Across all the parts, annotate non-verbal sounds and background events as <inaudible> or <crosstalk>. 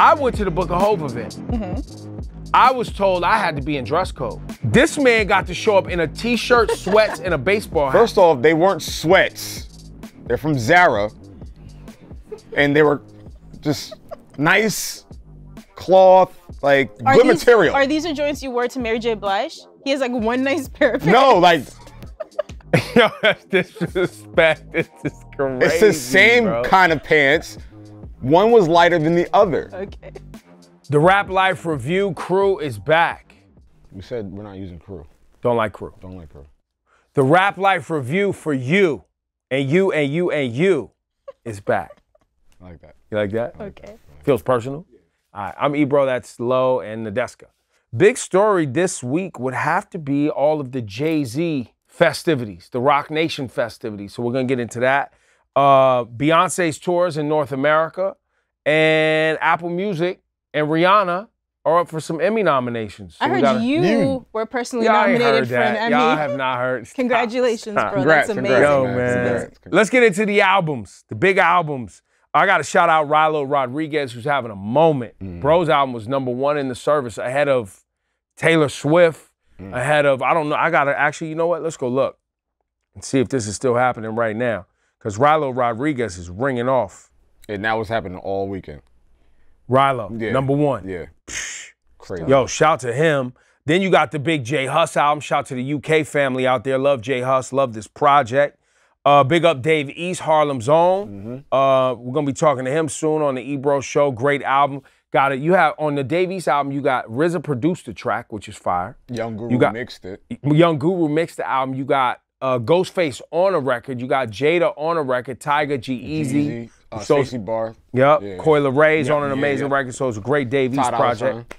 I went to the Book of Hope event. Mm-hmm. I was told I had to be in dress code. This man got to show up in a t-shirt, <laughs> sweats, and a baseball hat. First off, they weren't sweats. They're from Zara. And they were just nice cloth, like are good these, material. Are these the joints you wore to Mary J. Blige? He has like one nice pair of pants. No, like <laughs> Yo, <laughs> that's disrespect. This is crazy. It's the same bro. kind of pants one was lighter than the other. Okay. The Rap Life Review crew is back. We said we're not using crew. Don't like crew. Don't like crew. The Rap Life Review for you and you and you and you is back. I like that. You like that? Like okay. That. Like Feels that. personal? Yeah. All right. I'm Ebro, that's Low, and Nadeska. Big story this week would have to be all of the Jay Z festivities, the Rock Nation festivities. So we're going to get into that uh, Beyonce's tours in North America, and Apple Music and Rihanna are up for some Emmy nominations. So I heard gotta, you mm. were personally nominated for an Emmy. Y'all have not heard. <laughs> Congratulations, Stop. bro. Congrats, That's amazing. Yo, man. Let's get into the albums, the big albums. I got to shout out Rilo Rodriguez, who's having a moment. Mm. Bro's album was number one in the service, ahead of Taylor Swift, mm. ahead of I don't know. I gotta actually, you know what? Let's go look and see if this is still happening right now because Rilo Rodriguez is ringing off. And that was happening all weekend? Rilo, yeah. number one. Yeah. Crazy. Yo, shout to him. Then you got the big J Huss album. Shout to the UK family out there. Love J Huss. Love this project. Uh, big up Dave East, Harlem Zone. Mm-hmm. Uh, we're gonna be talking to him soon on the Ebro Show. Great album. Got it. You have on the Dave East album. You got RZA produced the track, which is fire. Young Guru you got, mixed it. Young Guru mixed the album. You got uh, Ghostface on a record. You got Jada on a record. Tiger, G Easy, uh, so, Stacey Yep. Yeah. Coil Ray's on an amazing yeah, yeah. record. So it's a great Dave East project.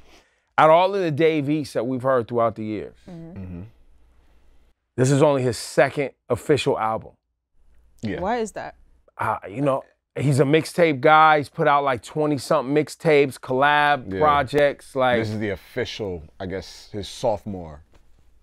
Out of all of the Dave East that we've heard throughout the years, mm-hmm. this is only his second official album. Yeah. Why is that? Uh, you know, he's a mixtape guy. He's put out like 20 something mixtapes, collab projects. Like This is the official, I guess, his sophomore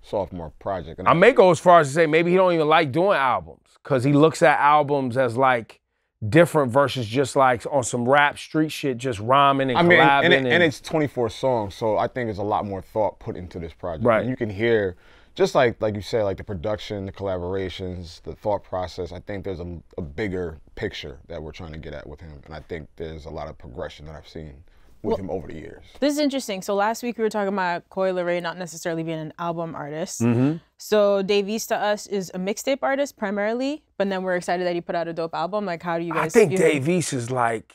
sophomore project. And I may go as far as to say maybe he don't even like doing albums because he looks at albums as like different versus just like on some rap street shit, just rhyming and I mean, and, and, and, and, it's 24 songs, so I think there's a lot more thought put into this project. Right. And you can hear, just like like you said, like the production, the collaborations, the thought process. I think there's a, a bigger picture that we're trying to get at with him, and I think there's a lot of progression that I've seen with well, him over the years? This is interesting. So last week we were talking about Coy Leray not necessarily being an album artist. Mm-hmm. So Davies to us is a mixtape artist primarily, but then we're excited that he put out a dope album. Like, how do you guys? I think East is like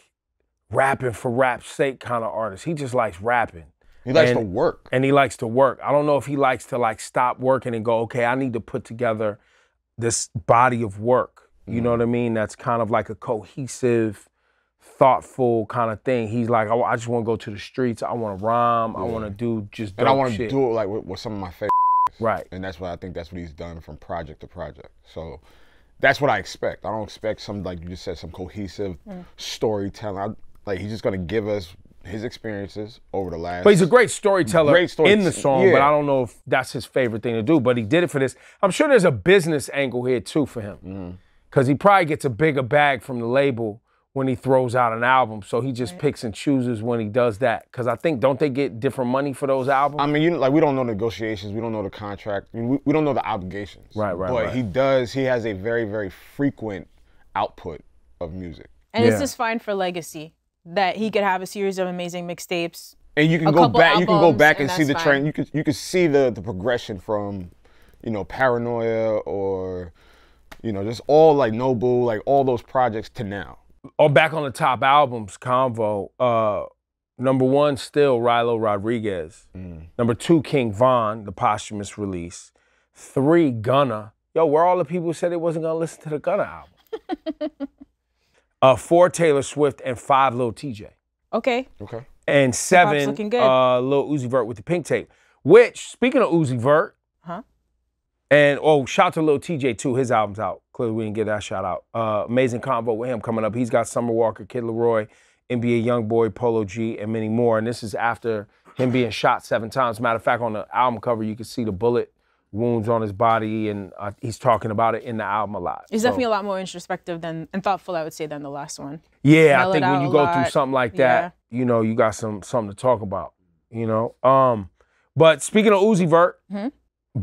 rapping for rap's sake kind of artist. He just likes rapping. He likes and, to work. And he likes to work. I don't know if he likes to like stop working and go, okay, I need to put together this body of work. You mm-hmm. know mm. what I mean? That's kind of like a cohesive thoughtful kind of thing. He's like, I, I just want to go to the streets. I want to rhyme. Yeah. I want to do just. and I want to do it like with, with, some of my favorite. Right. And that's what I think. That's what he's done from project to project. So. That's what I expect. I don't expect some like you just said, some cohesive mm. storytelling. I, like he's just gonna give us his experiences over the last. But he's a great storyteller great story- in the song, yeah. but I don't know if that's his favorite thing to do. But he did it for this. I'm sure there's a business angle here too for him, because mm-hmm. he probably gets a bigger bag from the label when he throws out an album. So he just right. picks and chooses when he does that. Cause I think don't they get different money for those albums? I mean, you know, like we don't know negotiations, we don't know the contract, we, we, don't know the obligations. Right, right. But right. he does. He has a very, very frequent output of music. And yeah. is fine for legacy that he could have a series of amazing mixtapes. And you can go back. you can go back and, and see the fine. train. You can you can see the the progression from, you know, paranoia or. You know, just all like Noble, like all those projects to now or oh, back on the top albums convo. Uh, number one, still Rilo Rodriguez. Mm. Number two, King Von, the posthumous release. Three, Gunna. Yo, where all the people said they wasn't gonna listen to the Gunna album. <laughs> uh, four, Taylor Swift, and five, Lil TJ. Okay. Okay. And seven, uh, Lil Uzi Vert with the pink tape. Which, speaking of Uzi Vert, huh? And oh, shout to Lil TJ too. His album's out. Clearly, we didn't get that shout out. Uh, amazing convo with him coming up. He's got Summer Walker, Kid Leroy, NBA YoungBoy, Polo G, and many more. And this is after him being shot seven times. Matter of fact, on the album cover, you can see the bullet wounds on his body, and uh, he's talking about it in the album a lot. It's so, definitely a lot more introspective than and thoughtful, I would say, than the last one. Yeah, I think when you go lot. through something like that, yeah. you know, you got some something to talk about. You know, um, but speaking of Uzi Vert. Mm-hmm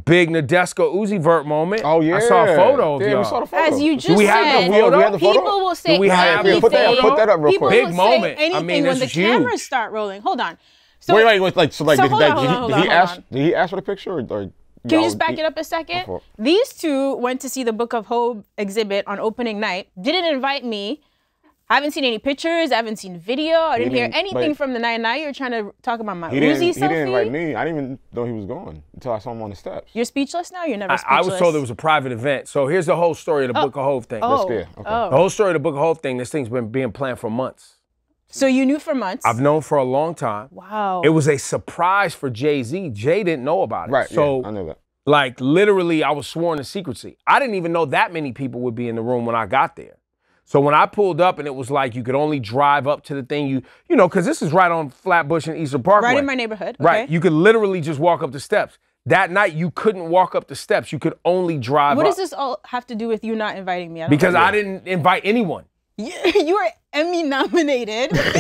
big Nadesco Uzi Vert moment. Oh yeah, I saw a photo of yeah, y'all. We saw the photo. As you just we said, have the photo? people will say we have everything. Put that, put that up real quick. Big moment. Anything I mean, when the huge. cameras start rolling. Hold on. So wait, wait, wait. Like, so like, so did, hold like, on, did, he, on, he ask? Did he ask for the picture? Or, or can you just back he, it up a second? These two went to see the Book of Hope exhibit on opening night. Didn't invite me. I haven't seen any pictures. I haven't seen video. I didn't, didn't hear anything from the night. Now you're trying to talk about my he Uzi He didn't write me. I didn't even know he was gone until I saw him on the steps. You're speechless now. You're never. I, speechless. I was told it was a private event. So here's the whole story of the oh. Book of Hove thing. Oh. Okay. oh. The whole story of the Book of Hove thing. This thing's been being planned for months. So you knew for months. I've known for a long time. Wow. It was a surprise for Jay Z. Jay didn't know about it. Right. So yeah, I know that. Like literally, I was sworn to secrecy. I didn't even know that many people would be in the room when I got there. So when I pulled up and it was like you could only drive up to the thing you you know because this is right on Flatbush and Eastern Parkway. Right in my neighborhood. Okay. Right. You could literally just walk up the steps. That night you couldn't walk up the steps. You could only drive. What up. does this all have to do with you not inviting me? I because I didn't invite anyone. You, <laughs> you were Emmy nominated. <laughs> you, you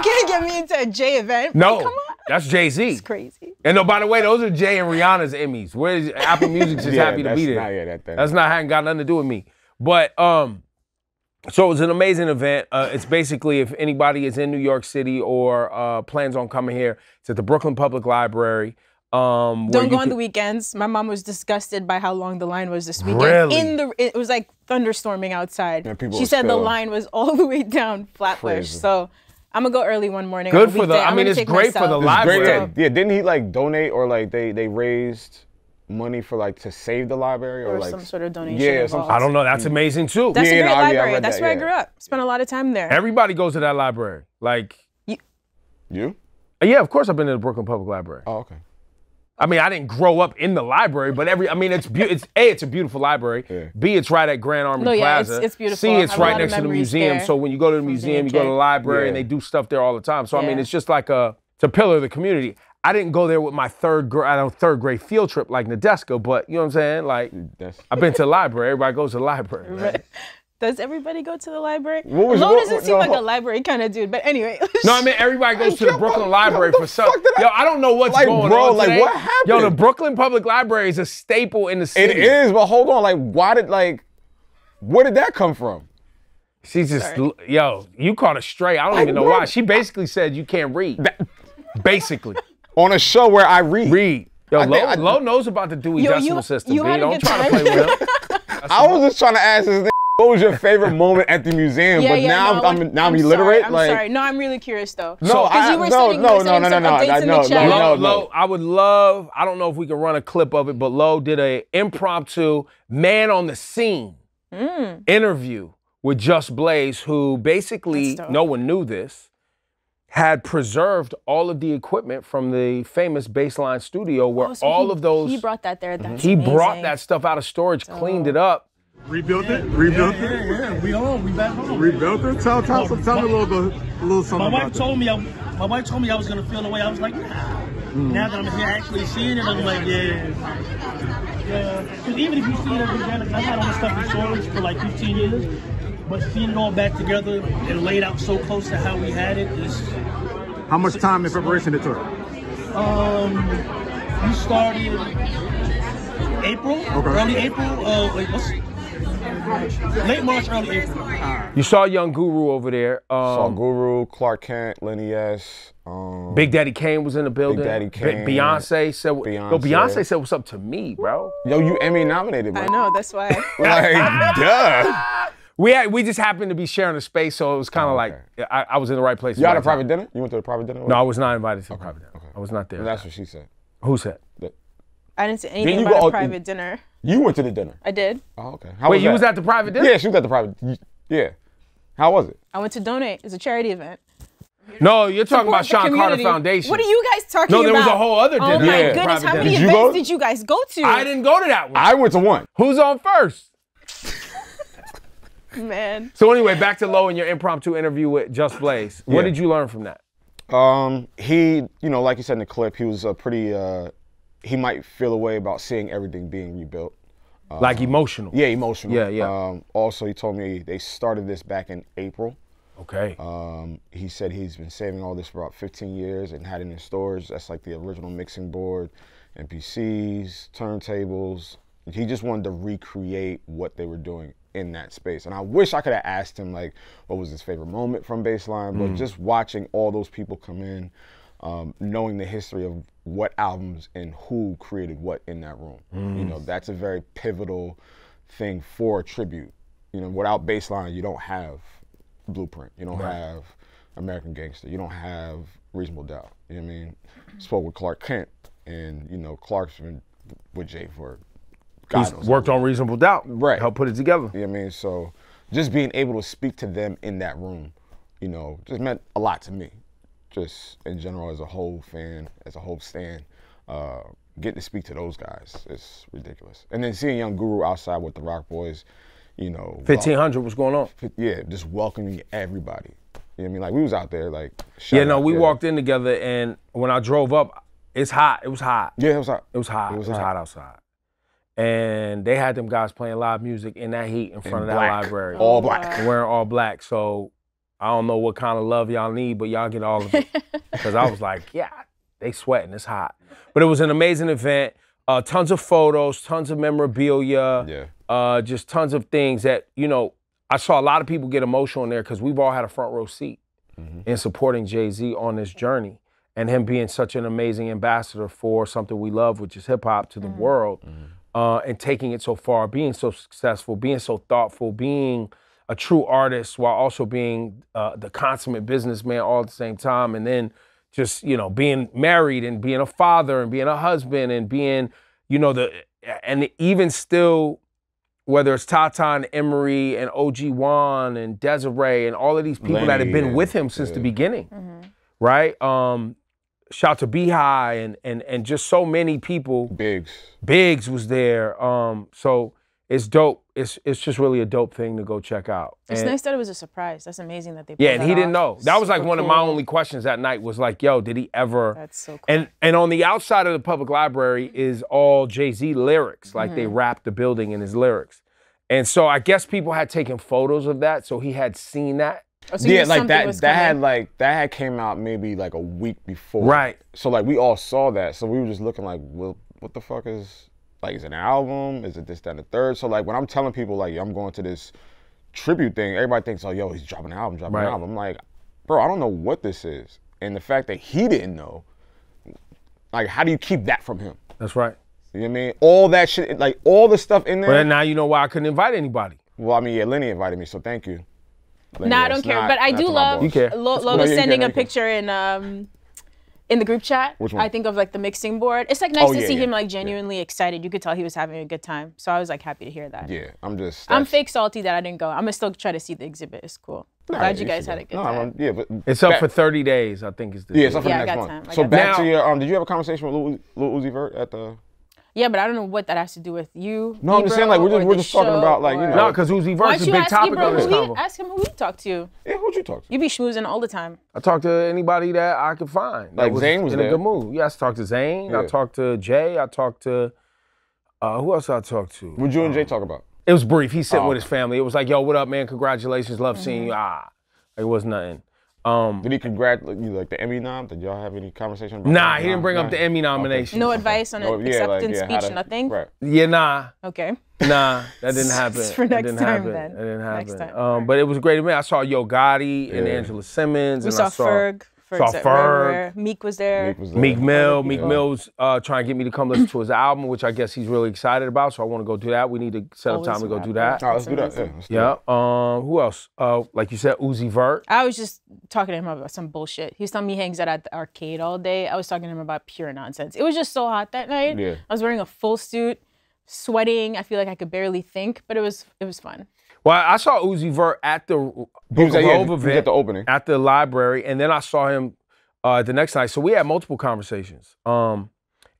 can't get me into a J event. No, on. that's Jay Z. It's crazy. And no, by the way, those are Jay and Rihanna's Emmys. Where is Apple Music's just yeah, happy to be there. Not, yeah, that, that, that's not, not having got nothing to do with me. But um, so it was an amazing event. Uh, it's basically if anybody is in New York City or uh, plans on coming here, it's at the Brooklyn Public Library. Um, Don't go on can... the weekends. My mom was disgusted by how long the line was this weekend. Really? In the it was like thunderstorming outside. Yeah, she said the line was all <laughs> the way down Flatbush. So I'm gonna go early one morning. Good for the. I mean, it's great myself. for the it's library. Great. Yeah, didn't he like donate or like they they raised? money for like to save the library or, or like some sort of donation. Yeah, some, I don't know. That's mm-hmm. amazing too. That's yeah, a great library. Yeah, That's that, where yeah. I grew up. Spent a lot of time there. Everybody goes to that library. Like you. You? Uh, yeah, of course. I've been to the Brooklyn Public Library. Oh, okay. I mean, I didn't grow up in the library, but every I mean, it's be- it's a it's a beautiful library. Yeah. B it's right at Grand Army no, yeah, Plaza. It's, it's beautiful. C it's right next to the museum. There. So when you go to the museum, you go to the library, yeah. and they do stuff there all the time. So I mean, it's just like a it's a pillar of the community. I didn't go there with my third grade, third grade field trip like Nadesco, but you know what I'm saying? Like, mm, That's... I've been to the library. Everybody goes to the library. Right? Right. Does everybody go to the library? What was, Lo what, doesn't seem no. like a library kind of dude, but anyway. no, I mean everybody goes <laughs> to the Brooklyn Library yo, for stuff. Yo, I don't know what's like, going bro, on. Like, today. what happened? Yo, the Brooklyn Public Library is a staple in the city. It is, but hold on, like, why did like, where did that come from? She's just, Sorry. yo, you caught her straight. I don't like, even know what? why. She basically said you can't read. That basically on a show where I read. Read. Yo, Low, knows about the Dewey yo, Decimal you, System. You B. Don't try time. to play with him. <laughs> I was just trying to ask this. What was your favorite <laughs> moment at the museum? Yeah, but yeah, now no, I'm, now I'm, I'm illiterate. Sorry, I'm like, sorry. No, I'm really curious though. No, I, you were no, no, no, no, no, no, no, no, no, no, no. I would love. I don't know if we could run a clip of it, but Low did a impromptu man on the scene mm. interview with Just Blaze, who basically no one knew this had preserved all of the equipment from the famous Baseline Studio, where oh, so all he, of those he brought that there. Mm-hmm. That's he amazing. brought that stuff out of storage, so. cleaned it up. Rebuilt it, rebuilt yeah, it. Yeah, yeah, we home, we back home. Rebuilt it. Tell, tell, tell, tell me a little, a little something. My wife told me, I, my wife told me I was gonna feel the way. I was like, nah. Mm. Now that I'm here actually seeing it, I'm like, yeah. Yeah, because even if you see it every day, like, I had all this stuff in storage for like 15 years. But feeding it all back together and laid out so close to how we had it is. How much time in preparation it took? Um, we started April, okay. early April. Uh, wait, what's Late March, early April. You saw Young Guru over there. Um, saw Guru, Clark Kent, Lenny S. Um, Big Daddy Kane was in the building. Big Daddy Kane. Be- Beyonce said, Beyonce. "Yo, Beyonce said what's up to me, bro." Yo, you Emmy nominated, bro. I know that's why. <laughs> like, <laughs> duh. We had, we just happened to be sharing a space, so it was kind of oh, okay. like I, I, was in the right place. You had a private dinner? You went to the private dinner? No, I was not invited to the okay. private dinner. Okay. I was not there. And that's what she said. Who said? That. I didn't say anything about go, a oh, private you, dinner. You went to the dinner. I did. Oh, okay. How Wait, was you was at the private dinner? Yeah, she was at the private. Yeah. How was it? I went to donate. It's a charity event. No, you're talking about Sean Carter Foundation. What are you guys talking about? No, there about? was a whole other oh dinner. Oh my yeah. goodness, how many did events did you guys go to? I didn't go to that one. I went to one. Who's on first? <laughs> Man. So anyway, back to Lowe and your impromptu interview with Just Blaze. What yeah. did you learn from that? Um, he, you know, like you said in the clip, he was a pretty. Uh, he might feel a way about seeing everything being rebuilt. Um, like emotional. Yeah, emotional. Yeah, yeah. Um, also, he told me they started this back in April. Okay. Um, he said he's been saving all this for about 15 years and had it in storage. That's like the original mixing board, NPCs, turntables, he just wanted to recreate what they were doing in that space. And I wish I could have asked him like what was his favorite moment from Baseline, but mm. just watching all those people come in, um, knowing the history of what albums and who created what in that room. Mm. You hmm. know, that's a very pivotal thing for a tribute. You know, without Baseline, you don't have Blueprint. You don't right. have American Gangster. You don't have Reasonable Doubt. You know what I mean? Spoke with Clark Kent, and you know Clark's been with Jay for God worked on Reasonable Doubt, right? Help put it together. You know I mean? So just being able to speak to them in that room, you know, just meant a lot to me. Just in general, as a whole fan, as a whole stand, uh, getting to speak to those guys is ridiculous. And then seeing Young Guru outside with the Rock Boys, you know, fifteen hundred was going on. Yeah, just welcoming everybody. You know I mean? Like we was out there, like yeah. No, we walked in together, and when I drove up, it's hot. It was hot. Yeah, it was hot. It was hot. It was, it was hot. hot outside and they had them guys playing live music in that heat in front in of black. that library. All oh, black. Wearing all black. So I don't know what kind of love y'all need, but y'all get all of it. Because <laughs> I was like, yeah, they sweating, it's hot. But it was an amazing event. Uh, tons of photos, tons of memorabilia, yeah. Uh, just tons of things that, you know, I saw a lot of people get emotional in there because we've all had a front row seat mm-hmm. in supporting Jay Z on this journey and him being such an amazing ambassador for something we love, which is hip hop, to the mm-hmm. world. Mm-hmm uh, and taking it so far, being so successful, being so thoughtful, being a true artist while also being uh, the consummate businessman all at the same time, and then just you know being married and being a father and being a husband and being you know the and even still whether it's Tata and Emery and OG Wan and Desiree and all of these people Lenny, that have been yeah, with him since yeah. the beginning, mm-hmm. right? Um, shout to Beehive and and and just so many people. Biggs. Biggs was there. Um, so it's dope. It's it's just really a dope thing to go check out. It's and, nice that it was a surprise. That's amazing that they. Yeah, and he off. didn't know. That was like Super one of my only questions that night. Was like, yo, did he ever? That's so cool. And and on the outside of the public library is all Jay Z lyrics. Like mm-hmm. they wrapped the building in his lyrics, and so I guess people had taken photos of that, so he had seen that Oh, so yeah, like that. That coming. had like that had came out maybe like a week before. Right. So like we all saw that. So we were just looking like, well, what the fuck is like? Is it an album? Is it this, that, and the third? So like when I'm telling people like I'm going to this tribute thing, everybody thinks, oh, yo, he's dropping an album, dropping right. an album. I'm like, bro, I don't know what this is, and the fact that he didn't know, like, how do you keep that from him? That's right. You know what I mean? All that shit, like all the stuff in there. But now you know why I couldn't invite anybody. Well, I mean, yeah, Lenny invited me, so thank you no, I don't care. Not, but I do love you care. Lo- cool. no, sending care, a picture in um in the group chat. Which one? I think of like the mixing board. It's like nice oh, yeah, to see yeah. him like genuinely yeah. excited. You could tell he was having a good time. So I was like happy to hear that. Yeah, I'm just. I'm fake salty that I didn't go. I'm gonna still try to see the exhibit. It's cool. Nah, Glad you guys had a good no, time. yeah, but it's back. up for 30 days. I think is the. Yeah, it's up for the next month. So back to your. Um, did you have a conversation with Lil, Lil Uzi Vert at the? Yeah, but I don't know what that has to do with you. No, Ebro, I'm just saying like we're just we're just talking about like you know. No, because Uzi Vert's a big topic Ebro, on this convo. Ask him who he talked to. Yeah, who'd you talk to? You be schmoozing all the time. I talk to anybody that I could find. Like was Zane was in there. a good mood. Yeah, I talked to Zane. Yeah. I talked to Jay. I talked to uh, who else I talked to? What would you and Jay um, talk about? It was brief. He sitting oh. with his family. It was like, yo, what up, man? Congratulations, love mm-hmm. seeing you. Ah, it was nothing. Um, Did he congratulate you like the Emmy nom? Did y'all have any conversation about? Nah, he didn't nom? bring up the Emmy nomination. No advice on No, an yeah, like, acceptance yeah, speech, to- nothing. Right. Yeah, nah. Okay. Nah, that didn't <laughs> happen. for next didn't time, happen. then. That didn't happen. Next time. Um, but it was great I saw Yo Gotti and Angela Simmons. We and saw I saw Ferg for Saw example, Ferg. Meek was there. Meek, was there. Meek Mill. Meek yeah. Mill's uh, trying to get me to come listen to his album, which I guess he's really excited about. So I want to go do that. We need to set up time to go do that. right, let's do that. Yeah. yeah. Um, who else? Uh, like you said, Uzi Vert. I was just talking to him about some bullshit. He was telling me he hangs out at the arcade all day. I was talking to him about pure nonsense. It was just so hot that night. Yeah. I was wearing a full suit, sweating. I feel like I could barely think, but it was it was fun. Well, I saw Uzi Vert at the Book at, yeah, event, at the opening at the library, and then I saw him uh, the next night. So we had multiple conversations, um,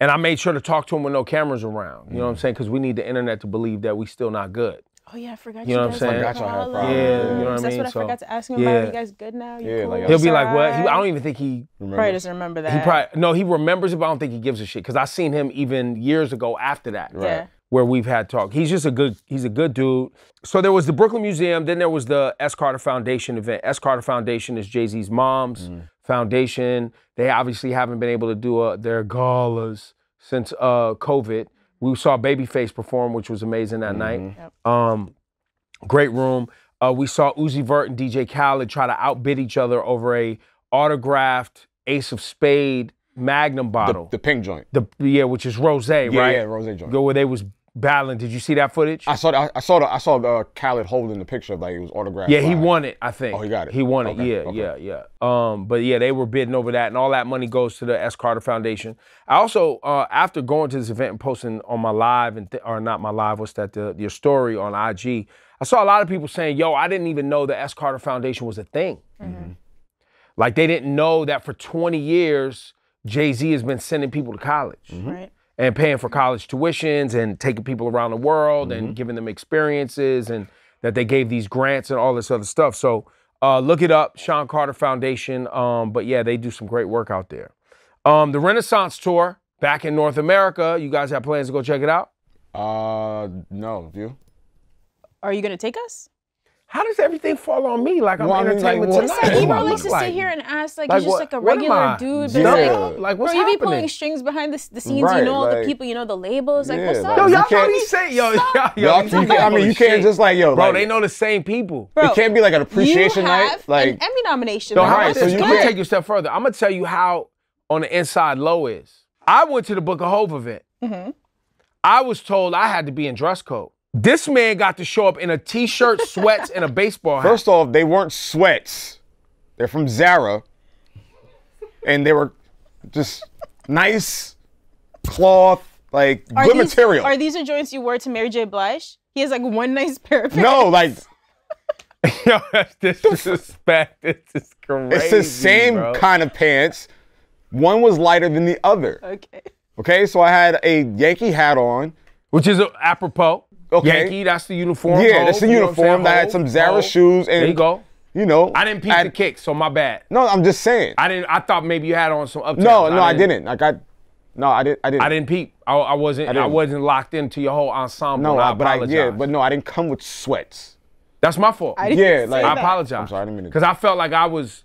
and I made sure to talk to him with no cameras around. You mm. know what I'm mm. saying? Because we need the internet to believe that we still not good. Oh yeah, I forgot. You, know what I'm saying? yeah, you know what I mean. That's what I so, forgot to ask him yeah. about. You guys good now? You yeah, cool? like, he'll be like, "What?" He, I don't even think he remembers. probably doesn't remember that. He probably no, he remembers it, but I don't think he gives a shit because I seen him even years ago after that. Right. Yeah where we've had talk. He's just a good, he's a good dude. So there was the Brooklyn Museum, then there was the S. Carter Foundation event. S. Carter Foundation is Jay-Z's mom's mm. foundation. They obviously haven't been able to do a, uh, their galas since uh, COVID. We saw Babyface perform, which was amazing that mm-hmm. night. Yep. Um, great room. Uh, we saw Uzi Vert and DJ Khaled try to outbid each other over a autographed Ace of Spade Magnum bottle. The, the pink joint. The yeah, which is rosé, yeah, right? Yeah, rosé joint. Go where they was Ballin, did you see that footage? I saw. The, I saw. The, I saw the uh, Khaled holding the picture of like it was autographed. Yeah, by... he won it. I think. Oh, he got it. He won okay. it. Yeah, okay. yeah, yeah. Um, but yeah, they were bidding over that, and all that money goes to the S. Carter Foundation. I also, uh, after going to this event and posting on my live and th- or not my live, what's that? The, your story on IG. I saw a lot of people saying, "Yo, I didn't even know the S. Carter Foundation was a thing." Mm-hmm. Like they didn't know that for 20 years, Jay Z has been sending people to college. Mm-hmm. Right and paying for college tuitions and taking people around the world mm-hmm. and giving them experiences and that they gave these grants and all this other stuff. So uh, look it up, Sean Carter Foundation. Um, but yeah, they do some great work out there. Um, the Renaissance Tour back in North America. You guys have plans to go check it out? Uh, no. You? Are you gonna take us? how does everything fall on me? Like I'm well, entertainment I mean, like, tonight. It's like Ebro likes to sit here and ask, like, like you're just like a regular dude. But yeah. like, like what's bro, happening? you be pulling strings behind the, the scenes. Right, you know like, the people. You know the labels. Like, yeah, what's up? Yo, y'all can't say, yo, yo, yo, you I oh, mean, you can't just like, yo, bro. Like, they know the same people. Bro, it can't be like an appreciation you have night. Like an Emmy nomination. No, right, so you can take you a step further. I'm gonna tell you how on the inside low is. I went to the Book of Hope event. Mm-hmm. I was told I had to be in dress code. This man got to show up in a t-shirt, <laughs> sweats, and a baseball hat. First off, they weren't sweats. They're from Zara. And they were just nice cloth, like are good these, material. Are these the joints you wore to Mary J. Blige? He has like one nice pair of pants. No, like <laughs> Yo, that's disrespect. <laughs> It's just crazy. It's the same bro. kind of pants. One was lighter than the other. Okay. Okay, so I had a Yankee hat on. Which is apropos. Okay. Yankee, that's the uniform. Yeah, that's the uniform. I had some Zara shoes. And, there you go. You know, I didn't peek the kick, so my bad. No, I'm just saying. I didn't. I thought maybe you had on some up. No, no, I didn't. I didn't. I, no, I didn't. I didn't. I didn't peep. I, I wasn't. I, I, wasn't locked into your whole ensemble. No, I, but I yeah, but no, I didn't come with sweats. That's my fault. yeah, like I apologize. I'm sorry, I didn't mean to. Because I felt like I was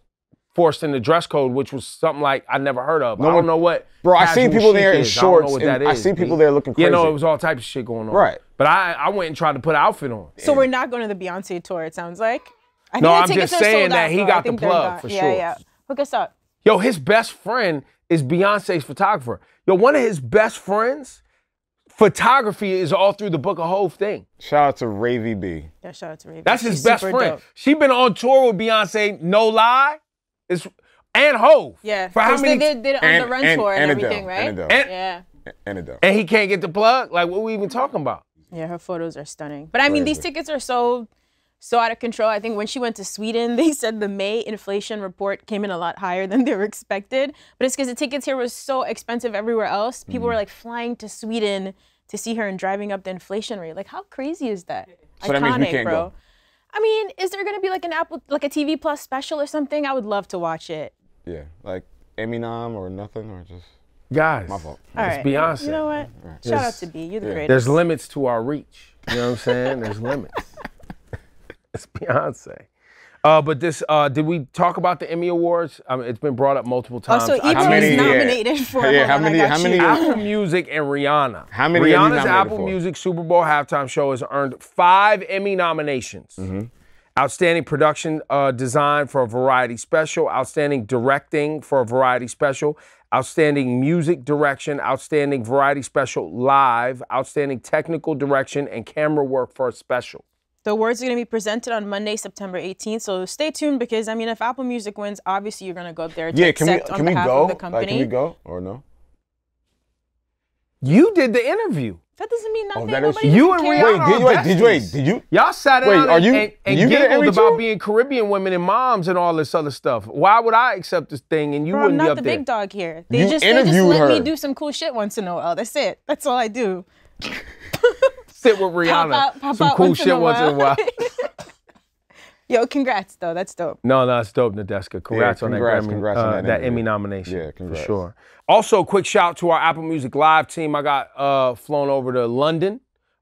forced in the dress code, which was something like I never heard of. No, I don't know what. Bro, I seen people there in is. shorts. I, and I seen people there looking crazy. You know, it was all types of shit going on. Right. But I, I went and tried to put an outfit on. So we're not going to the Beyonce tour. It sounds like. I no, I'm just saying that out, he got the plug for yeah, sure. Yeah, yeah. Hook us up. Yo, his best friend is Beyonce's photographer. Yo, one of his best friends. Photography is all through the book, a whole thing. Shout out to Ravy B. Yeah, shout out to Ravy. That's his She's best friend. She been on tour with Beyonce, no lie. It's and Hove. Yeah. For how many? They did, did it on and, the run and, tour and, and everything, right? And, yeah. And, and he can't get the plug. Like, what are we even talking about? Yeah, her photos are stunning. But I mean, these tickets are so, so out of control. I think when she went to Sweden, <laughs> they said the May inflation report came in a lot higher than they were expected. But it's because the tickets here were so expensive everywhere else. People mm -hmm. were mm-hmm. like flying to Sweden to see her and driving up the inflation rate. Like, how crazy is that? So Iconic, that means we can't bro. Go. I mean, is there gonna be like an Apple, like a TV Plus special or something? I would love to watch it. Yeah, like Eminem or nothing or just. Guys, my fault. All it's right. Beyonce. You know what? Right. Shout out to B. You're the yeah. greatest. There's limits to our reach. You know what I'm saying? There's limits. <laughs> It's Beyonce. Uh, but this, uh, did we talk about the Emmy Awards? I um, mean, it's been brought up multiple times. Oh, so Ebro was nominated yeah. for. Yeah, how many? How many? Apple Music and Rihanna. How many? Rihanna's Apple for? Music Super Bowl halftime show has earned five Emmy nominations. Mm -hmm. Outstanding production uh, design for a variety special. Outstanding directing for a variety special. Outstanding music direction. Outstanding variety special live. Outstanding technical direction and camera work for a special. The awards are going to be presented on Monday, September 18th. So stay tuned because I mean, if Apple Music wins, obviously you're going to go up there. To yeah, can we can we go? Like, can we go or no? You did the interview. That doesn't mean oh, nothing. Oh, that Nobody you and Rihanna. Wait, did you, wait, did you? Did you? Y'all sat wait, down are you, and, and, you giggled about being Caribbean women and moms and all this other stuff. Why would I accept this thing and you Bro, wouldn't be up there? I'm not the big dog here. They you just they just let her. me do some cool shit once in a while. That's it. That's all I do. <laughs> sit with Rihanna. Pop out, pop Some cool shit once in a while. <laughs> Yo, congrats though. That's dope. No, no, it's dope, Nadeska. Congrats, yeah, congrats on that Grammy, congrats uh, on that, Emmy nomination. Yeah, congrats. For sure. Also, quick shout to our Apple Music Live team. I got uh, flown over to London.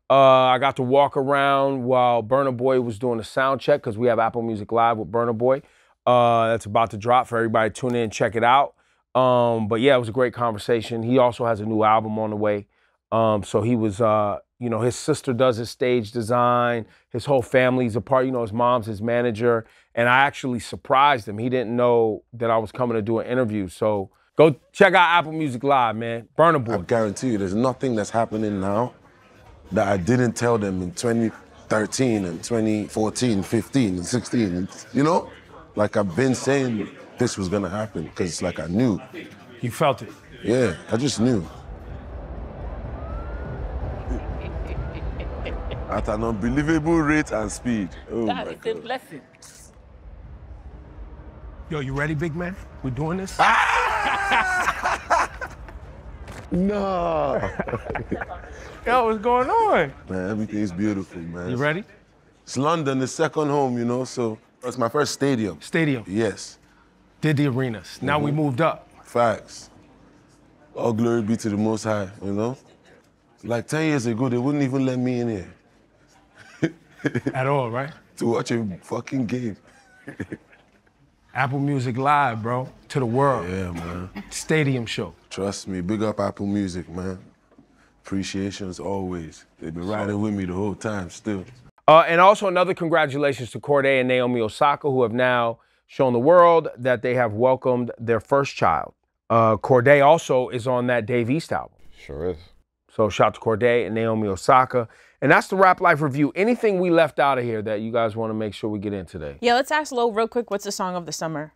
Uh, I got to walk around while Burner Boy was doing a sound check because we have Apple Music Live with Burner Boy. Uh, that's about to drop for everybody. Tune in, check it out. Um, but yeah, it was a great conversation. He also has a new album on the way. Um, so he was uh, you know, his sister does his stage design. His whole family's a part. You know, his mom's his manager. And I actually surprised him. He didn't know that I was coming to do an interview. So go check out Apple Music Live, man. Burner Boy. I guarantee you, there's nothing that's happening now that I didn't tell them in 2013 and 2014, 15, and 16. You know, like I've been saying this was gonna happen because like I knew. You felt it. Yeah, I just knew. at an unbelievable rate and speed. Oh that my is God. a blessing. Yo, you ready, big man? We are doing this? Ah! <laughs> no. Yo, what's going on? Man, everything's beautiful, man. You ready? It's London, the second home, you know, so it's my first stadium. Stadium? Yes. Did the arenas. Mm -hmm. Now we mhm. moved up. Facts. All glory be to the Most High, you know? Like 10 years ago, they wouldn't even let me in here. <laughs> At all, right? to watch a fucking game. <laughs> Apple Music Live, bro, to the world. Yeah, man. Stadium show. Trust me, big up Apple Music, man. Appreciations always. They've been riding with me the whole time still. Uh, and also another congratulations to Corday and Naomi Osaka, who have now shown the world that they have welcomed their first child. Uh, Corday also is on that Dave East album. Sure is. So shout to Corday and Naomi Osaka. And that's the Rap Life review. Anything we left out of here that you guys want to make sure we get in today? Yeah, let's ask Lo real quick. What's the song of the summer?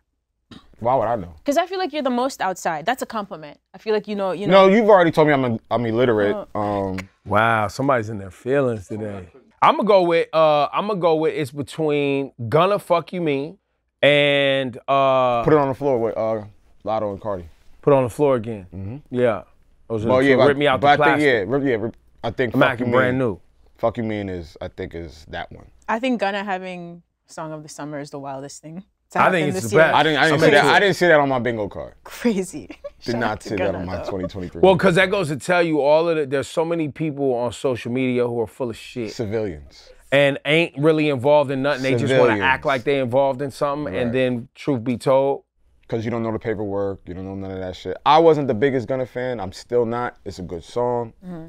Why would I know? Because I feel like you're the most outside. That's a compliment. I feel like you know. You know. No, you've already told me I'm a, I'm illiterate. Oh. Um, wow, somebody's in their feelings today. I'm gonna go with uh, I'm gonna go with it's between gonna fuck you mean and uh, put it on the floor with uh, Lotto and Cardi. Put it on the floor again. Mm-hmm. Yeah. Oh well, yeah, rip me out but the I plastic. Think, yeah, rip, yeah, rip, I think. I'm acting brand new. Fuck You Mean is, I think, is that one. I think Gunna having Song of the Summer is the wildest thing. I think it's the best. I didn't, I didn't see that. I didn't see that on my bingo card. Crazy. <laughs> Did not see that on my 2023. Well, because that goes to tell you all of the, there's so many people on social media who are full of shit. Civilians. And ain't really involved in nothing. Civilians. They just want to act like they involved in something, right. and then truth be told, because you don't know the paperwork, you don't know none of that shit. I wasn't the biggest Gunna fan. I'm still not. It's a good song. Mm-hmm.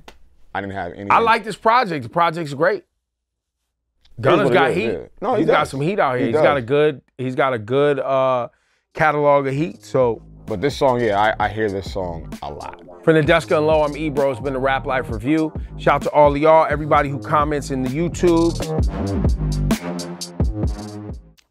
I didn't have any. I like this project. The project's great. Gunner's got is, heat. Yeah. No, he has got some heat out here. He has got a good. He's got a good uh, catalog of heat. So. But this song, yeah, I, I hear this song a lot. From the desk and low, I'm Ebro. It's been the Rap Life Review. Shout out to all y'all, everybody who comments in the YouTube.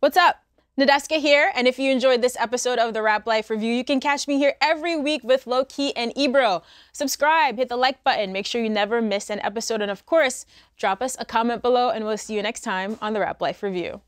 What's up? Nadeska here, and if you enjoyed this episode of the Rap Life Review, you can catch me here every week with Low Key and Ebro. Subscribe, hit the like button, make sure you never miss an episode, and of course, drop us a comment below, and we'll see you next time on the Rap Life Review.